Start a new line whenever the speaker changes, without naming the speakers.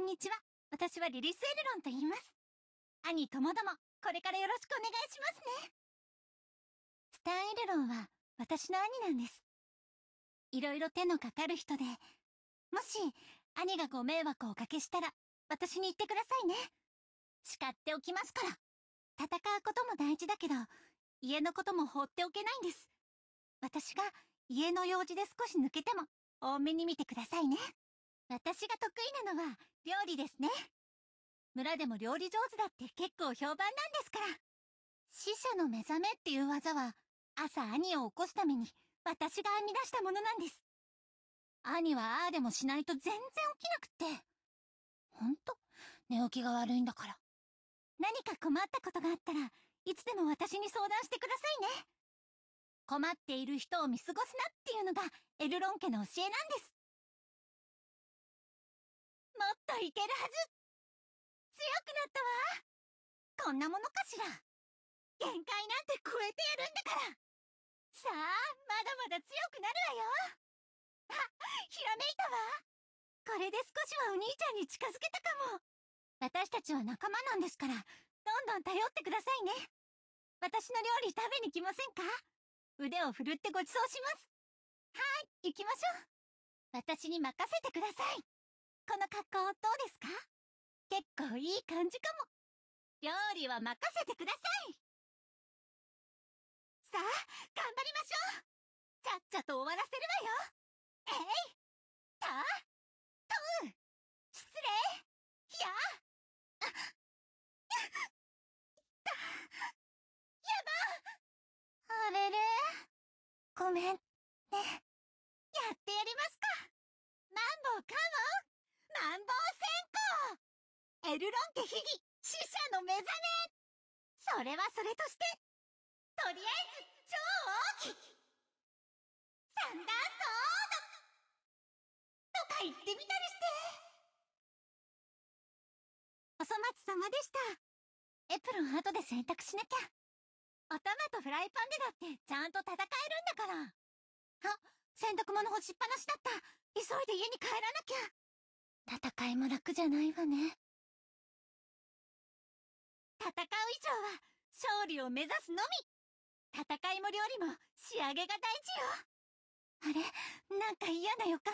んにちは。私はリリス・エルロンと言います。兄ともども、これからよろしくお願いしますね。
スター・エルロンは、私の兄なんです。いろいろ手のかかる人で、もし、兄がご迷惑をおかけしたら、私に言ってくださいね。叱っておきますから。戦うことも大事だけど、家のことも放っておけないんです。私が家の用事で少し抜けても、多めに見てくださいね。私が得意なのは料理ですね。村でも料理上手だって結構評判なんですから。死者の目覚めっていう技は、朝兄を起こすために私が編み出したものなんです。兄はああでもしないと全然起きなくって。ほんと、寝起きが悪いんだから。何か困ったことがあったらいつでも私に相談してくださいね。困っている人を見過ごすなっていうのがエルロン家の教えなんです。
もっといけるはず強くなったわこんなものかしら限界なんて超えてやるんだからさあまだまだ強くなるわよあひらめいたわこ
れで少しはお兄ちゃんに近づけたかも私たちは仲間なんですからどんどん頼ってくださいね私の料理食べに来ませんか腕を振るってごちそうしますはい行きましょう私に任せてください
この格好どうですか結構いい感じかも。料理は任せてくださいさあ、頑張りましょうちゃっちゃと終わらせるわよえいたとう失礼いやあっやばあれれごめんねやってやりますかエルロン家秘技死者の目覚めそれはそれとしてとりあえず超大きいサンダーソードとか言ってみたりしてお粗末様でした
エプロン後で洗濯しなきゃ頭とフライパンでだってちゃんと戦えるんだからあ洗濯物干しっぱなしだった急いで家に帰ら
なきゃ戦いも楽じゃないわね戦う以上は勝利を目指すのみ戦いも料理も仕上げが大事よあれなんか嫌な予感